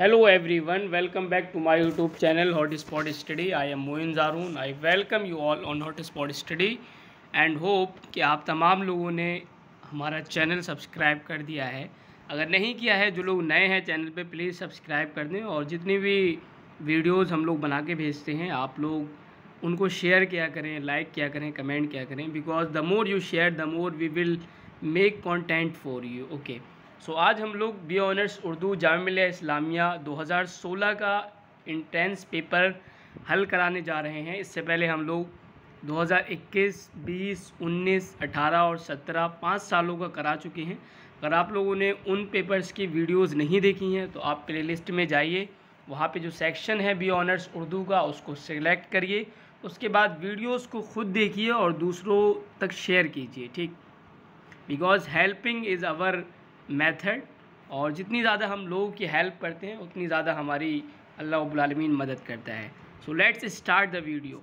hello welcome back to my YouTube channel hot spot study I am Moin Jaroon I welcome you all on hot spot study and hope कि आप तमाम लोगों ने हमारा channel subscribe कर दिया है अगर नहीं किया है जो लोग नए हैं चैनल पे प्लीज़ सब्सक्राइब कर दें और जितनी भी वीडियोज़ हम लोग बना के भेजते हैं आप लोग उनको शेयर किया करें लाइक किया करें कमेंट किया करें because the more you share the more we will make content for you okay so so, आज हम लोग बी ऑनर्स उर्दू जाम इस्लामिया 2016 का इंट्रेंस पेपर हल कराने जा रहे हैं इससे पहले हम लोग 2021, 20, 19, 18 और 17 पाँच सालों का करा चुके हैं अगर आप लोगों ने उन पेपर्स की वीडियोस नहीं देखी हैं तो आप प्लेलिस्ट में जाइए वहाँ पे जो सेक्शन है बी ऑनर्स उर्दू का उसको सिलेक्ट करिए उसके बाद वीडियोज़ को खुद देखिए और दूसरों तक शेयर कीजिए ठीक because helping is our method और जितनी ज़्यादा हम लोगों की हेल्प करते हैं उतनी ज़्यादा हमारी अल्लाह अबालमीन मदद करता है so let's start the video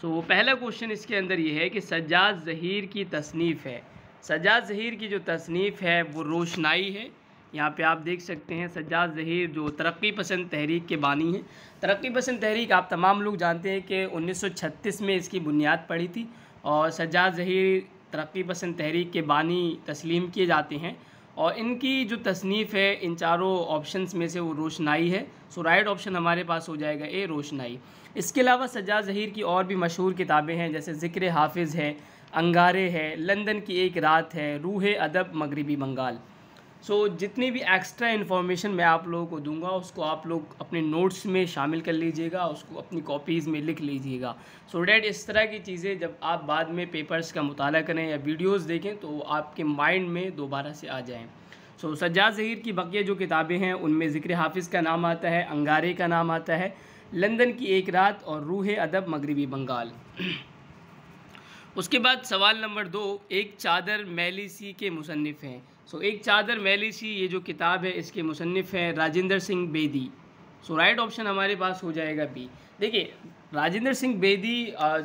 so पहला क्वेश्चन इसके अंदर ये है कि सज्जाद जहीर की तसनीफ़ है सज्जाद जहीर की जो तसनीफ़ है वो रोशनाई है यहाँ पे आप देख सकते हैं सज्जाद जहीर जो तरक्की पसंद तहरीक के बानी हैं तरक्की पसंद तहरीक आप तमाम लोग जानते हैं कि 1936 में इसकी बुनियाद पड़ी थी और सज्जाद जहीर तरक्की पसंद तहरीक के बानी तस्लीम किए जाते हैं और इनकी जो तसनीफ़ है इन चारों ऑप्शंस में से वो रोशनाई है सो राइट ऑप्शन हमारे पास हो जाएगा ए रोशनाई इसके अलावा सज्जा जहीर की और भी मशहूर किताबें हैं जैसे ज़िक्र हाफिज़ है अंगारे है लंदन की एक रात है रूह अदब मगरबी बंगाल सो so, जितनी भी एक्स्ट्रा इन्फॉर्मेशन मैं आप लोगों को दूंगा उसको आप लोग अपने नोट्स में शामिल कर लीजिएगा उसको अपनी कॉपीज़ में लिख लीजिएगा सो so, डैट इस तरह की चीज़ें जब आप बाद में पेपर्स का मुताला करें या वीडियोस देखें तो आपके माइंड में दोबारा से आ जाएँ सो so, सज्जा जहीर की बकिया जो किताबें हैं उनमें ज़िक्र हाफिज़ का नाम आता है अंगारे का नाम आता है लंदन की एक रात और रूह अदब मगरबी बंगाल उसके बाद सवाल नंबर दो एक चादर मैली सी के मुसनफ़ हैं सो एक चादर मैली सी ये जो किताब है इसके मुसनफ़ हैं Rajendra Singh Bedi so right option हमारे पास हो जाएगा बी देखिए राजेंद्र सिंह बेदी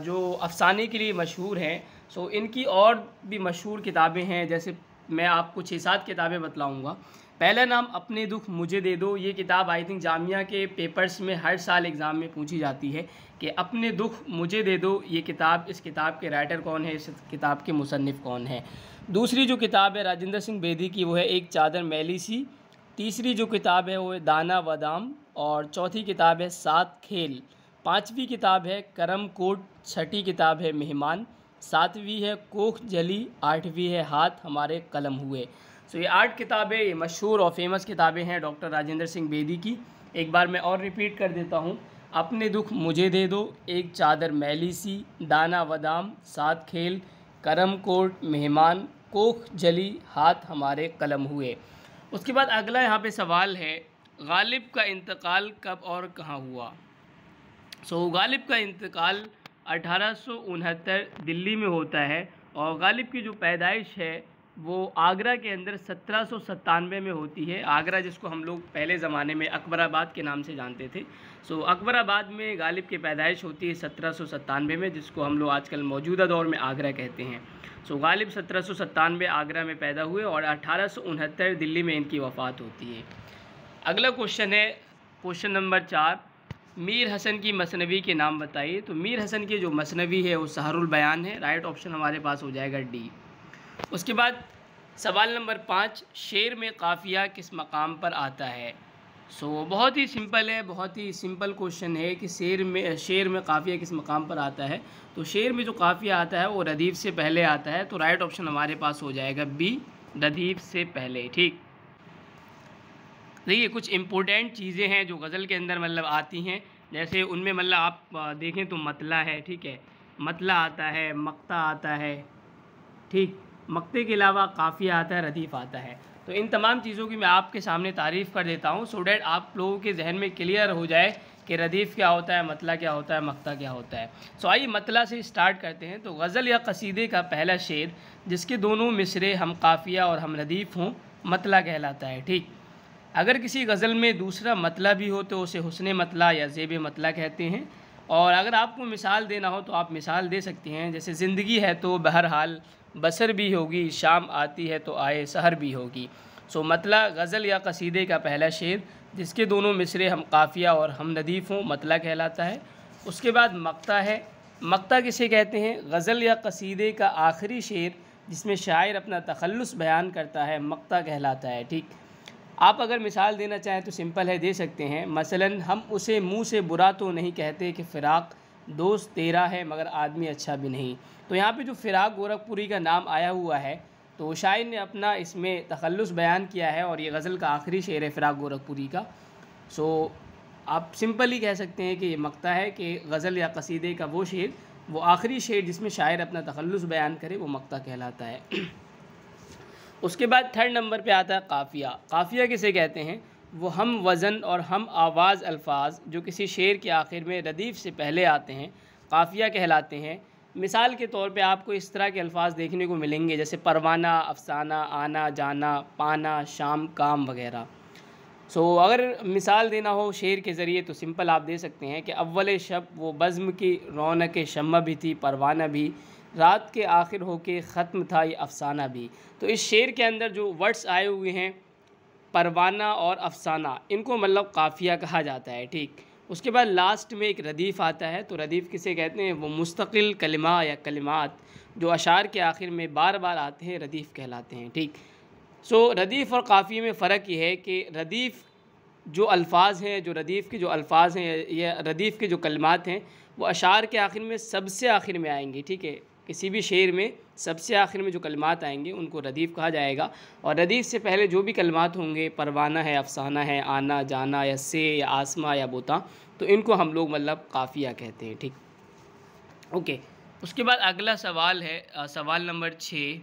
जो अफसाने के लिए मशहूर हैं सो इनकी और भी मशहूर किताबें हैं जैसे मैं आपको छः सात किताबें बतलाऊँगा पहला नाम अपने दुख मुझे दे दो ये किताब आई थिंक जामिया के पेपर्स में हर साल एग्ज़ाम में पूछी जाती है कि अपने दुख मुझे दे दो ये किताब इस किताब के राइटर कौन है इस किताब के मुसनफ़ कौन है दूसरी जो किताब है राजेंद्र सिंह बेदी की वो है एक चादर मैली सी तीसरी जो किताब है वो है दाना वदाम और चौथी किताब है सात खेल पांचवी किताब है करम कोट छठी किताब है मेहमान सातवीं है कोख जली आठवीं है हाथ हमारे कलम हुए सो ये आठ किताबें ये मशहूर और फेमस किताबें हैं डॉक्टर राजेंद्र सिंह बेदी की एक बार मैं और रिपीट कर देता हूँ अपने दुख मुझे दे दो एक चादर मैली सी दाना वदाम सात खेल करम कोट मेहमान कोख जली हाथ हमारे कलम हुए उसके बाद अगला यहाँ पे सवाल है गालिब का इंतकाल कब और कहाँ हुआ सो so, गालिब का इंतकाल अठारह दिल्ली में होता है और गालिब की जो पैदाइश है वो आगरा के अंदर सत्रह में होती है आगरा जिसको हम लोग पहले ज़माने में अकबराबाद के नाम से जानते थे सो so, अकबराबाद में गालिब की पैदाइश होती है सत्रह में जिसको हम लोग आजकल मौजूदा दौर में आगरा कहते हैं सो so, गालिब सत्रह आगरा में पैदा हुए और अठारह दिल्ली में इनकी वफ़ात होती है अगला क्वेश्चन है क्वेश्चन नंबर चार मीर हसन की मसनवी के नाम बताइए तो मीर हसन की जो मसनवी है वो सहरुल बयान है राइट ऑप्शन हमारे पास हो जाएगा डी उसके बाद सवाल नंबर पाँच शेर में काफ़िया किस मकाम पर आता है सो so, बहुत ही सिंपल है बहुत ही सिंपल क्वेश्चन है कि शेर में शेर में काफ़िया किस मकाम पर आता है तो शेर में जो काफ़िया आता है वो रदीफ़ से पहले आता है तो राइट ऑप्शन हमारे पास हो जाएगा बी रदीफ़ से पहले ठीक देखिए कुछ इम्पोर्टेंट चीज़ें हैं जो गज़ल के अंदर मतलब आती हैं जैसे उनमें मतलब आप देखें तो मतला है ठीक है मतला आता है मक्ता आता है ठीक मक्ते के अलावा काफ़िया आता है रदीफ़ आता है तो इन तमाम चीज़ों की मैं आपके सामने तारीफ़ कर देता हूँ सो डैट आप लोगों के जहन में क्लियर हो जाए कि रदीफ़ क्या होता है मतला क्या होता है मक्ता क्या होता है सो आइए मतला से स्टार्ट करते हैं तो गज़ल या कसीदे का पहला शेर जिसके दोनों मिसरे हम काफ़िया और हम रदीफ़ हों मतला कहलाता है ठीक अगर किसी गज़ल में दूसरा मतला भी हो तो उसे हुसन मतला या जेब मतला कहते हैं और अगर आपको मिसाल देना हो तो आप मिसाल दे सकते हैं जैसे ज़िंदगी है तो बहरहाल बसर भी होगी शाम आती है तो आए सहर भी होगी सो मतला गज़ल या कसीदे का पहला शेर जिसके दोनों मिसरे हम काफ़िया और हम नदीफ़ हों मतला कहलाता है उसके बाद मक्ता है मक्ता किसे कहते हैं गज़ल या कसीदे का आखिरी शेर जिसमें शायर अपना तखलस बयान करता है मक्ता कहलाता है ठीक आप अगर मिसाल देना चाहें तो सिंपल है दे सकते हैं मसलन हम उसे मुंह से बुरा तो नहीं कहते कि फ़िराक दोस्त तेरा है मगर आदमी अच्छा भी नहीं तो यहाँ पे जो फ़िराक गोरखपुरी का नाम आया हुआ है तो शायर ने अपना इसमें तखलस बयान किया है और ये गज़ल का आखिरी शेर है फ़िराक गोरखपुरी का सो आप सिंपल ही कह सकते हैं कि ये मकता है कि गज़ल या कसीदे का वो शेर वो आखिरी शेर जिसमें शायर अपना तखलस बयान करे वो मकता कहलाता है उसके बाद थर्ड नंबर पे आता है काफ़िया काफ़िया किसे कहते हैं वो हम वज़न और हम आवाज़ अल्फाज जो किसी शेर के आखिर में रदीफ़ से पहले आते हैं काफ़िया कहलाते हैं मिसाल के तौर पे आपको इस तरह के अल्फाज देखने को मिलेंगे जैसे परवाना अफसाना आना जाना पाना शाम काम वगैरह सो so, अगर मिसाल देना हो शेर के ज़रिए तो सिंपल आप दे सकते हैं कि अव्वल शब वो बज़म की रौनक शम भी थी परवाना भी रात के आखिर होके ख़त्म था ये अफसाना भी तो इस शेर के अंदर जो वर्ड्स आए हुए हैं परवाना और अफसाना इनको मतलब काफ़िया कहा जाता है ठीक उसके बाद लास्ट में एक रदीफ़ आता है तो रदीफ़ किसे कहते हैं वो मुस्तकिल कलमा या कलिमात जो अशार के आखिर में बार बार आते हैं रदीफ़ कहलाते हैं ठीक सो रदीफ़ और काफ़ी में फ़र्क ये है कि रदीफ़ जो अल्फाज हैं जो रदीफ़ के जो अल्फाज हैं या रदीफ़ के जो कलमात हैं वो अशार के आखिर में सबसे आखिर में आएंगे ठीक है किसी भी शेर में सबसे आखिर में जो कलमात आएंगे उनको रदीफ़ कहा जाएगा और रदीफ़ से पहले जो भी कलमात होंगे परवाना है अफसाना है आना जाना या से या आसमा या बोता तो इनको हम लोग मतलब काफ़िया कहते हैं ठीक ओके उसके बाद अगला सवाल है आ, सवाल नंबर छः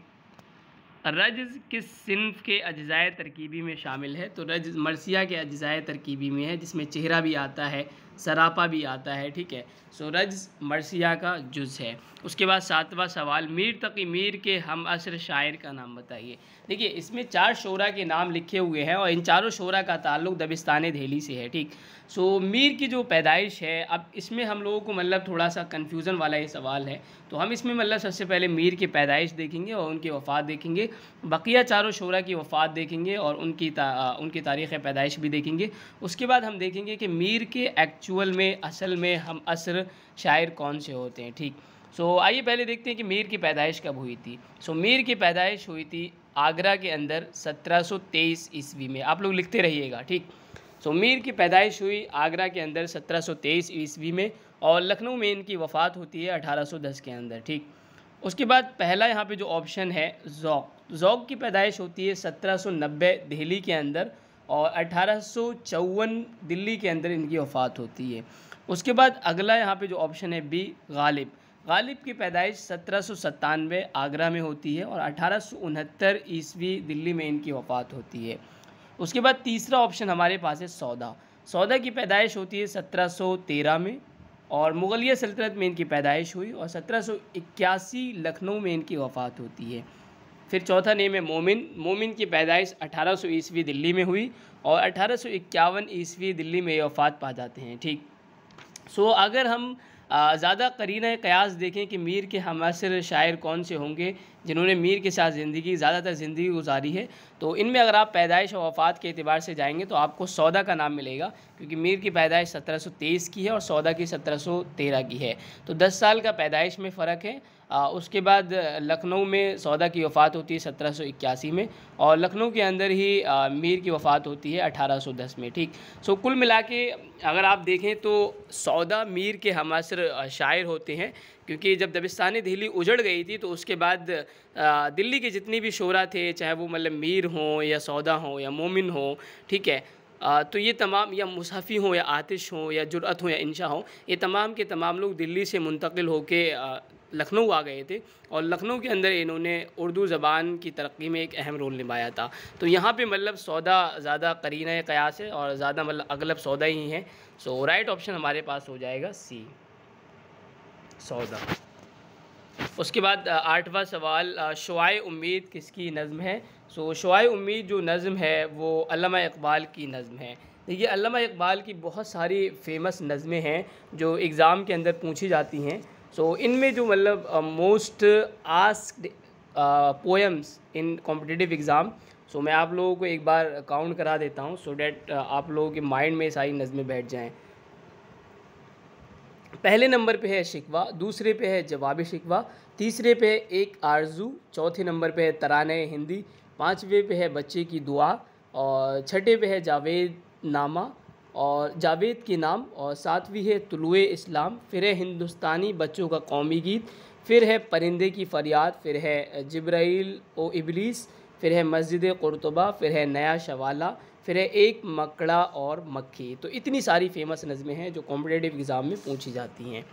रज किस सिंफ के अजाय तरकीबी में शामिल है तो रज मरसिया के अज्ज़ाय तरकीबी में है जिसमें चेहरा भी आता है सरापा भी आता है ठीक है सूरज मरसिया का जुज़ है उसके बाद सातवां सवाल मीर तकी मीर के हम असर शायर का नाम बताइए देखिए इसमें चार शोरा के नाम लिखे हुए हैं और इन चारों शोरा का ताल्लुक दबिस्तान दिल्ली से है ठीक सो मीर की जो पैदाइश है अब इसमें हम लोगों को मतलब थोड़ा सा कन्फ्यूज़न वाला ये सवाल है तो हम इसमें मतलब सबसे पहले मीर की पैदाइश देखेंगे और उनकी वफ़ात देखेंगे बकिया चारों शोरा की वफ़ात देखेंगे और उनकी ता, उनकी तारीख़ पैदाइश भी देखेंगे उसके बाद हम देखेंगे कि मीर के एक्चुअल एक्चुअल में असल में हम असर शायर कौन से होते हैं ठीक सो so, आइए पहले देखते हैं कि मीर की पैदाइश कब हुई थी सो so, मीर की पैदाइश हुई थी आगरा के अंदर 1723 ईस्वी में आप लोग लिखते रहिएगा ठीक सो so, मीर की पैदाइश हुई आगरा के अंदर 1723 ईस्वी में और लखनऊ में इनकी वफ़ात होती है 1810 के अंदर ठीक उसके बाद पहला यहाँ पे जो ऑप्शन है जौक जौक की पैदाइश होती है 1790 दिल्ली के अंदर और अठारह दिल्ली के अंदर इनकी वफ़ात होती है उसके बाद अगला यहाँ पे जो ऑप्शन है बी गालिब गालिब की पैदाइश सत्रह आगरा में होती है और अठारह ईस्वी दिल्ली में इनकी वफ़ात होती है उसके बाद तीसरा ऑप्शन हमारे पास है सौदा सौदा की पैदाइश होती है 1713 में और मुग़लिया सल्तनत में इनकी पैदाइश हुई और 1781 लखनऊ में इनकी वफ़ात होती है फिर चौथा नेम है मोमिन मोमिन की पैदाइश 1800 सौ ईस्वी दिल्ली में हुई और अठारह सौ इक्यावन ईस्वी दिल्ली में ये वफ़ात पा जाते हैं ठीक सो अगर हम ज़्यादा करीना कयास देखें कि मीर के हमसर शायर कौन से होंगे जिन्होंने मीर के साथ ज़िंदगी ज़्यादातर ज़िंदगी गुजारी है तो इनमें अगर आप पैदाइश और वफ़ात के अतबार से जाएंगे तो आपको सौदा का नाम मिलेगा क्योंकि मीर की पैदाइश 1723 की है और सौदा की 1713 की है तो 10 साल का पैदाइश में फ़र्क है उसके बाद लखनऊ में सौदा की वफ़ात होती है सत्रह में और लखनऊ के अंदर ही मीर की वफ़ात होती है 1810 में ठीक सो कुल मिला के अगर आप देखें तो सौदा मीर के हमासर शायर होते हैं क्योंकि जब दबिस्तानी दिल्ली उजड़ गई थी तो उसके बाद दिल्ली के जितनी भी शोरा थे चाहे वो मतलब मीर हों या सौदा हों या मोमिन हों ठीक है आ, तो ये तमाम या मुसाफी हों या आतिश हों या जुरात हो या इंशा हों ये तमाम के तमाम लोग दिल्ली से मुंतकिल होके लखनऊ आ गए थे और लखनऊ के अंदर इन्होंने उर्दू ज़बान की तरक्की में एक अहम रोल निभाया था तो यहाँ पे मतलब सौदा ज़्यादा करीना कयास है और ज़्यादा मतलब अगलब सौदा ही है सो राइट ऑप्शन हमारे पास हो जाएगा सी सौदा उसके बाद आठवां सवाल शुआय उम्मीद किसकी नज़म है सो शुआय उम्मीद जो नज़म है वो अल्लामा इकबाल की नज़म है देखिए अल्लामा इकबाल की बहुत सारी फ़ेमस नज़में हैं जो एग्ज़ाम के अंदर पूछी जाती हैं सो so, इनमें जो मतलब most asked poems in competitive exam so मैं आप लोगों को एक बार काउंट करा देता हूँ सो डैट uh, आप लोगों के माइंड में सारी नज़में बैठ जाएँ पहले नंबर पे है शिकवा दूसरे पे है जवाब शिकवा तीसरे पे है एक आरजू चौथे नंबर पे है तराने हिंदी पाँचवें पे है बच्चे की दुआ और छठे पे है जावेद नामा और जावेद के नाम और सातवीं है तुलु इस्लाम फिर है हिंदुस्तानी बच्चों का कौमी गीत फिर है परिंदे की फ़रियाद फिर है जब्राइल ओ इबलीस फिर है मस्जिद कुरतबा फिर है नया शवाला फिर है एक मकड़ा और मक्खी तो इतनी सारी फेमस नज़में हैं जो कॉम्पिटेटिव एग्ज़ाम में पूछी जाती हैं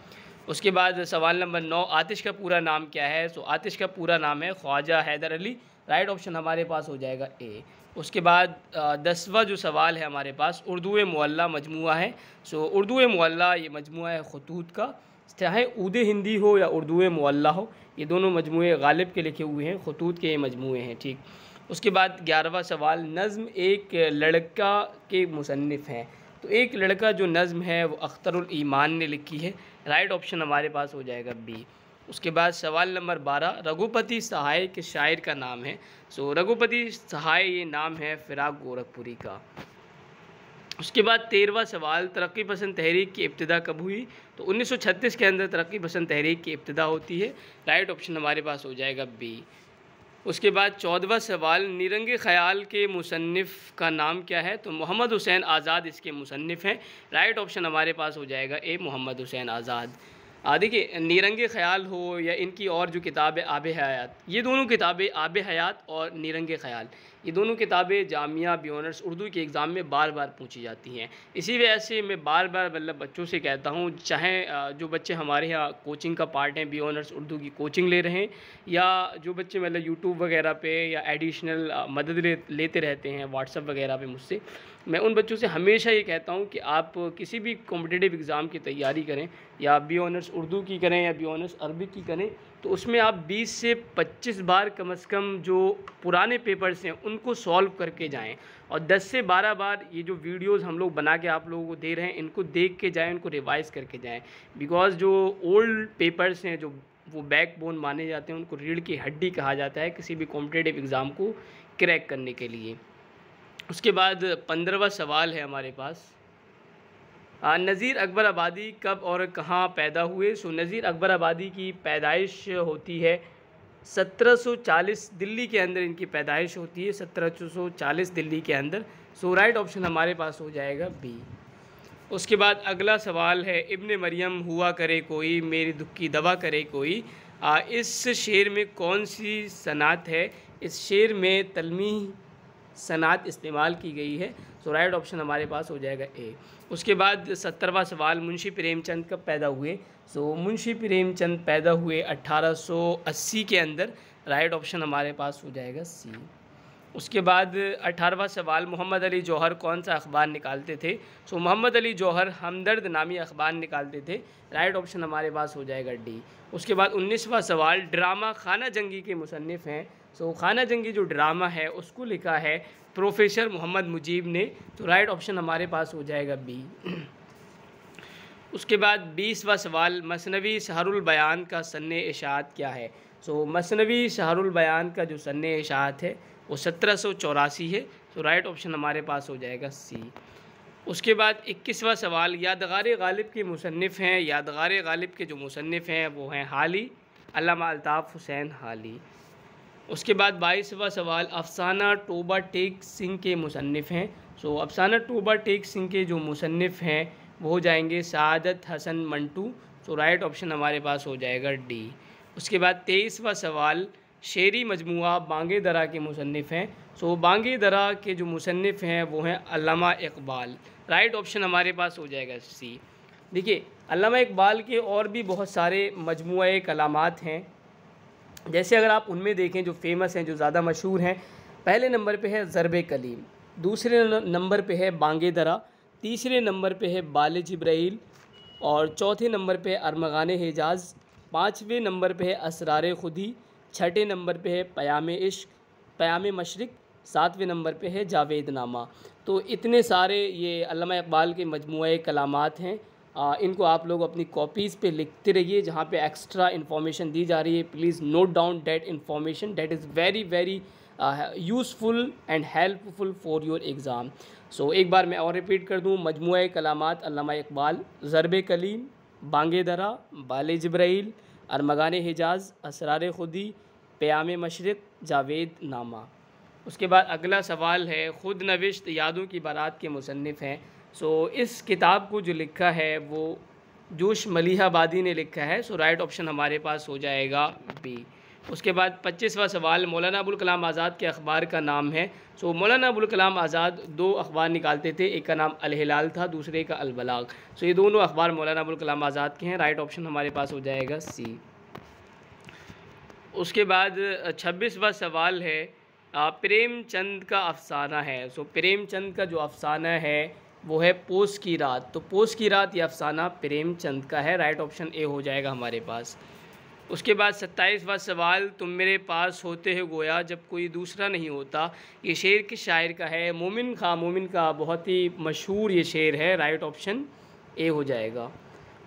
उसके बाद सवाल नंबर नौ आतिश का पूरा नाम क्या है सो तो आतिश का पूरा नाम है ख्वाजा हैदर अली राइट ऑप्शन हमारे पास हो जाएगा ए उसके बाद दसवा जो सवाल है हमारे पास उर्दू मौल्ला मजमू है सो उर्दू मौल्ला ये मजमू है खतूत का चाहे उद हिंदी हो या उर्दू मौल्ला हो ये दोनों मजमू गालिब के लिखे हुए हैं खतूत के ये मजमू हैं ठीक उसके बाद ग्यारहवा सवाल नज़म एक लड़का के मुसनफ़ हैं तो एक लड़का जो नज़म है वो अख्तरईमान ने लिखी है राइट ऑप्शन हमारे पास हो जाएगा बी उसके बाद सवाल नंबर बारह रघुपति सहाय के शायर का नाम है सो रघुपति सहाय ये नाम है फिराक गोरखपुरी का उसके बाद तेरहवा सवाल तरक्की पसंद तहरीक की इब्तदा कब हुई तो 1936 के अंदर तरक्की पसंद तहरीक की इब्तदा होती है राइट ऑप्शन हमारे पास हो जाएगा बी उसके बाद चौदहवा सवाल निरंगे ख्याल के मुसनफ़ का नाम क्या है तो मोहम्मद हुसैन आज़ाद इसके मुसनफ़ हैं राइट ऑप्शन हमारे पास हो जाएगा ए मोहम्मद हुसैन आज़ाद देखिए निरंग ख्याल हो या इनकी और जो किताब है आब हयात ये दोनों किताबें आब हयात और नीरंग ख्याल ये दोनों किताबें जामिया बी उर्दू के एग्ज़ाम में बार बार पूछी जाती हैं इसी वजह से मैं बार बार मतलब बच्चों से कहता हूँ चाहे जो बच्चे हमारे यहाँ कोचिंग का पार्ट हैं बी ऑनर्स उर्दू की कोचिंग ले रहे हैं या जो बच्चे मतलब यूट्यूब वगैरह पे या एडिशनल मदद ले, लेते रहते हैं व्हाट्सअप वगैरह पर मुझसे मैं उन बच्चों से हमेशा ये कहता हूँ कि आप किसी भी कॉम्पिटेटिव एग्ज़ाम की तैयारी करें या आप बी ऑनर्स उर्दू की करें या बी ऑनर्स अरबी की करें तो उसमें आप 20 से 25 बार कम अज़ कम जो पुराने पेपर्स हैं उनको सॉल्व करके जाएं और 10 से 12 बार ये जो वीडियोस हम लोग बना के आप लोगों को दे रहे हैं इनको देख के जाएँ उनको रिवाइज़ करके जाएँ बिकॉज़ जो ओल्ड पेपर्स हैं जो वो बैक बोन माने जाते हैं उनको रीढ़ की हड्डी कहा जाता है किसी भी कॉम्पिटेटिव एग्ज़ाम को क्रैक करने के लिए उसके बाद पंद्रहवा सवाल है हमारे पास नज़ीर अकबर आबादी कब और कहाँ पैदा हुए सो नज़ीर अकबर आबादी की पैदाइश होती है 1740 दिल्ली के अंदर इनकी पैदाइश होती है 1740 दिल्ली के अंदर सो राइट ऑप्शन हमारे पास हो जाएगा बी उसके बाद अगला सवाल है इब्न मरियम हुआ करे कोई मेरी दुख की दवा करे कोई आ, इस शेर में कौन सी सनात है इस शेर में तलमी सनात इस्तेमाल की गई है तो राइट ऑप्शन हमारे पास हो जाएगा ए उसके बाद सत्तरवा सवाल मुंशी प्रेमचंद कब पैदा हुए सो मुंशी प्रेमचंद पैदा हुए 1880 के अंदर राइट ऑप्शन हमारे पास हो जाएगा सी उसके बाद अठारहवा सवाल मोहम्मद अली जौहर कौन सा अखबार निकालते थे सो so, मोहम्मद अली जौहर हमदर्द नामी अखबार निकालते थे राइट ऑप्शन हमारे पास हो जाएगा डी उसके बाद उन्नीसवा सवाल ड्रामा खाना जंगी के मुसनफ़ हैं सो so, खाना जंगी जो ड्रामा है उसको लिखा है प्रोफेसर मोहम्मद मुजीब ने तो राइट ऑप्शन हमारे पास हो जाएगा बी उसके बाद बीसवा सवाल मसनवी शहरुल बयान का सन्न इशात क्या है सो so, मसनवी शहरुल बयान का जो सन्न इशात है वो सत्रह सौ चौरासी है तो राइट ऑप्शन हमारे पास हो जाएगा सी उसके बाद इक्कीसवा सवाल यादगार गालिब के मुसनफ़ हैं यादगार गालिब के जो मुसनफ़ हैं वो हैं हाली अलामा अल्ताफ़ हुसैन हाली उसके बाद बाईसवा सवाल अफसाना टोबा टेक सिंह के मुसनफ़ हैं सो अफसाना टोबा टेक सिंह के जो मुसनफ़ हैं वो हो जाएंगे Saadat Hasan Manto so right option हमारे पास हो जाएगा डी उसके बाद तेईसवा सवाल शेरी मजमू बांगे दरा के मुसनफ़ हैं सो बांगे दरा के जो मुसनफ़ हैं वो हैं अलामा इकबाल राइट ऑप्शन हमारे पास हो जाएगा सी देखिए अलामा इकबाल के और भी बहुत सारे मजमू कलामात हैं जैसे अगर आप उनमें देखें जो फेमस हैं जो ज़्यादा मशहूर हैं पहले नंबर पे है ज़रब कलीम दूसरे नंबर पे है बांगे दरा तीसरे नंबर पे है बाल जब्राइल और चौथे नंबर पे है अरमगान हिजाज़ पाँचवें नंबर पे है असरार खुदी छठे नंबर पे है प्याम इश्क प्याम मशरक़ सातवें नंबर पे है जावेद नामा तो इतने सारे ये अलमा इकबाल के मजमू कलामात हैं आ, इनको आप लोग अपनी कॉपीज़ पे लिखते रहिए जहाँ पे एक्स्ट्रा इन्फॉर्मेशन दी जा रही है please note down that information that is very very useful and helpful for your exam so एक बार मैं और रिपीट कर दूँ मजमू कलामत इकबाल ज़रब कलीम बांगे दरा बाल जब्राइल अरमगान हिजाज असरार खुदी प्याम मशरक़ जावेद नामा उसके बाद अगला सवाल है ख़ुद नविश्त यादों की बारात के मुसनफ़ हैं सो इस किताब को जो लिखा है वो जोश मलिहाबादी ने लिखा है सो राइट ऑप्शन हमारे पास हो जाएगा बी उसके बाद पच्चीसवा सवाल मौलाना अबुल कलाम आज़ाद के अखबार का नाम है सो मौलाना अबुल कलाम आज़ाद दो अखबार निकालते थे एक का नाम अलहिलाल था दूसरे का अलबलाग सो ये दोनों अखबार मौलाना अबुल कलाम आज़ाद के हैं राइट ऑप्शन हमारे पास हो जाएगा सी उसके बाद छब्बीसवा सवाल है प्रेमचंद का अफसाना है सो प्रेमचंद का जो अफसाना है वो है पोस की रात तो पोस की रात ये अफसाना प्रेमचंद का है राइट ऑप्शन ए हो जाएगा हमारे पास उसके बाद सत्ताईसवा सवाल तुम मेरे पास होते हो गोया जब कोई दूसरा नहीं होता ये शेर किस शायर का है मोमिन खां मोमिन का बहुत ही मशहूर ये शेर है राइट ऑप्शन ए हो जाएगा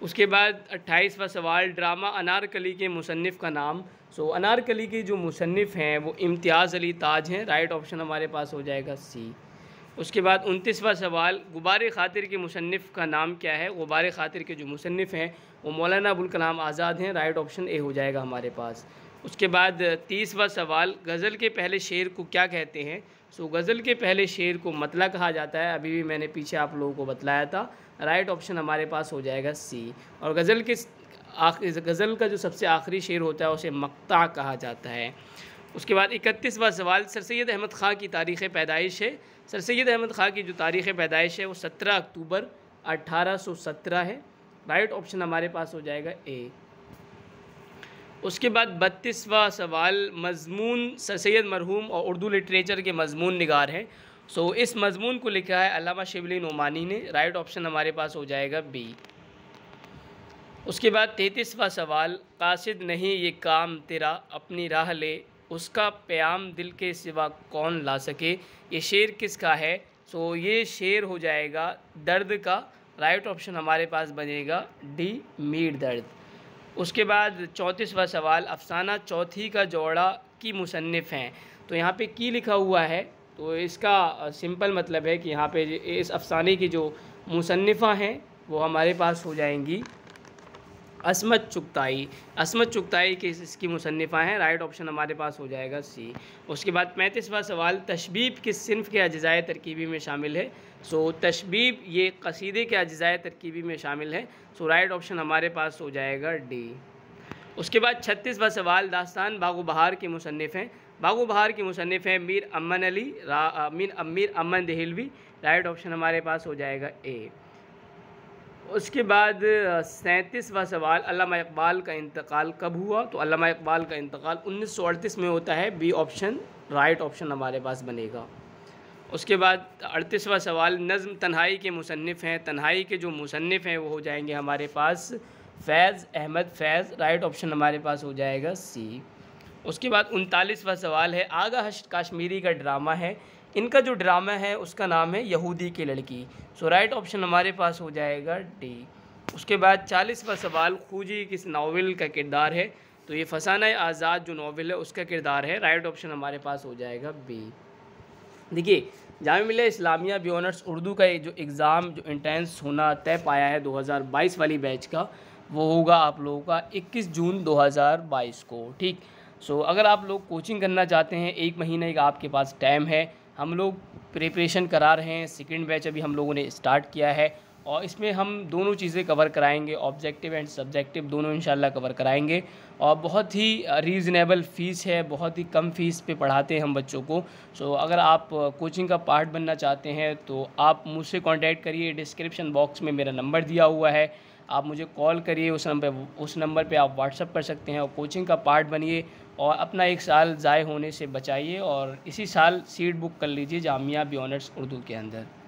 उसके बाद अट्ठाईसवा सवाल ड्रामा अनारकली के मुसनफ़ का नाम सो so, अनारकली के जो मुसनफ़ हैं वो इम्तियाज़ अली ताज हैं राइट ऑप्शन हमारे पास हो जाएगा सी उसके बाद उनतीसवा सवाल गुबार खातिर के मुसनफ़ का नाम क्या है गुबार खातिर के जो मुसनफ़ हैं वो मौलाना अबुल कलाम आज़ाद हैं राइट ऑप्शन ए हो जाएगा हमारे पास उसके बाद तीसवा सवाल गज़ल के पहले शेर को क्या कहते हैं सो गज़ल के पहले शेर को मतला कहा जाता है अभी भी मैंने पीछे आप लोगों को बतलाया था राइट ऑप्शन हमारे पास हो जाएगा सी और गज़ल के आखिरी गज़ल का जो सबसे आखिरी शेर होता है उसे मक्ता कहा जाता है उसके बाद इकतीसवा सवाल सर सैद अहमद ख़ान की तारीख़ पैदाइश है सर सैद अहमद ख़ा की जो तारीख़ पैदाइश है वो सत्रह अक्टूबर अठारह सौ सत्रह है राइट ऑप्शन हमारे पास हो जाएगा ए उसके बाद बत्तीसवा सवाल मजमून सर सैद मरहूम और उर्दू लिटरेचर के मजमून निगार हैं सो so, इस मजमून को लिखा है अलामा शिबली नुमानी ने राइट ऑप्शन हमारे पास हो जाएगा बी उसके बाद तैतीसवा सवाल कासिद नहीं ये काम तेरा अपनी राह ले उसका प्याम दिल के सिवा कौन ला सके ये शेर किसका है सो so, ये शेर हो जाएगा दर्द का राइट ऑप्शन हमारे पास बनेगा डी मीर दर्द उसके बाद चौंतीसवा सवाल अफसाना चौथी का जोड़ा की मुसनफ़ हैं तो यहाँ पे की लिखा हुआ है तो इसका सिंपल मतलब है कि यहाँ पे इस अफसाने की जो मुसनफ़ा हैं वो हमारे पास हो जाएंगी असमत चुगताई असमत चुगताई के इसकी मुसनफ़ा हैं राइट ऑप्शन हमारे पास हो जाएगा सी उसके बाद पैंतीसवा सवाल तशबीब किस सिनफ के अज़ाए तरकीबी में शामिल है सो तशबीब ये कसीदे के अजाए तरकीबी में शामिल है सो राइट ऑप्शन हमारे पास हो जाएगा डी उसके बाद छत्तीसवा सवाल दास्तान बागो बहार के मुसनफ़ हैं बागो बहार के मुसनफ़ हैं मीर अमन अली मीर अमीर अमन दहलवी राइट ऑप्शन हमारे पास हो जाएगा ए उसके बाद सैंतीसवा सवाल अलामा इकबाल का इंतकाल कब हुआ तो अलामा इकबाल का इंतकाल 1938 में होता है बी ऑप्शन राइट ऑप्शन हमारे पास बनेगा उसके बाद अड़तीसवा सवाल नज़म तन्हाई के मुसनफ़ हैं तन्हाई के जो मुसनफ़ हैं वो हो जाएंगे हमारे पास फैज़ अहमद फैज़ राइट ऑप्शन हमारे पास हो जाएगा सी उसके बाद उनतालीसवा सवाल है आगा हश काश्मीरी का ड्रामा है इनका जो ड्रामा है उसका नाम है यहूदी की लड़की सो राइट ऑप्शन हमारे पास हो जाएगा डी उसके बाद चालीसवा सवाल खूजी किस नावल का किरदार है तो ये फसाना आज़ाद जो नावल है उसका किरदार है राइट ऑप्शन हमारे पास हो जाएगा बी देखिए जाम मिलिया इस्लामिया बी ऑनर्स उर्दू का जो एग्ज़ाम जो इंटेंस होना तय पाया है 2022 वाली बैच का वो होगा आप लोगों का 21 जून 2022 को ठीक सो so, अगर आप लोग कोचिंग करना चाहते हैं एक महीने का आपके पास टाइम है हम लोग प्रिपरेशन करा रहे हैं सेकेंड बैच अभी हम लोगों ने स्टार्ट किया है और इसमें हम दोनों चीज़ें कवर कराएंगे ऑब्जेक्टिव एंड सब्जेक्टिव दोनों इंशाल्लाह कवर कराएंगे और बहुत ही रीज़नेबल फ़ीस है बहुत ही कम फ़ीस पे पढ़ाते हैं हम बच्चों को सो अगर आप कोचिंग का पार्ट बनना चाहते हैं तो आप मुझसे कांटेक्ट करिए डिस्क्रिप्शन बॉक्स में मेरा नंबर दिया हुआ है आप मुझे कॉल करिए उस नंबर उस नंबर पर आप व्हाट्सअप कर सकते हैं और कोचिंग का पार्ट बनिए और अपना एक साल ज़ाय होने से बचाइए और इसी साल सीट बुक कर लीजिए जामिया बी ऑनर्स उर्दू के अंदर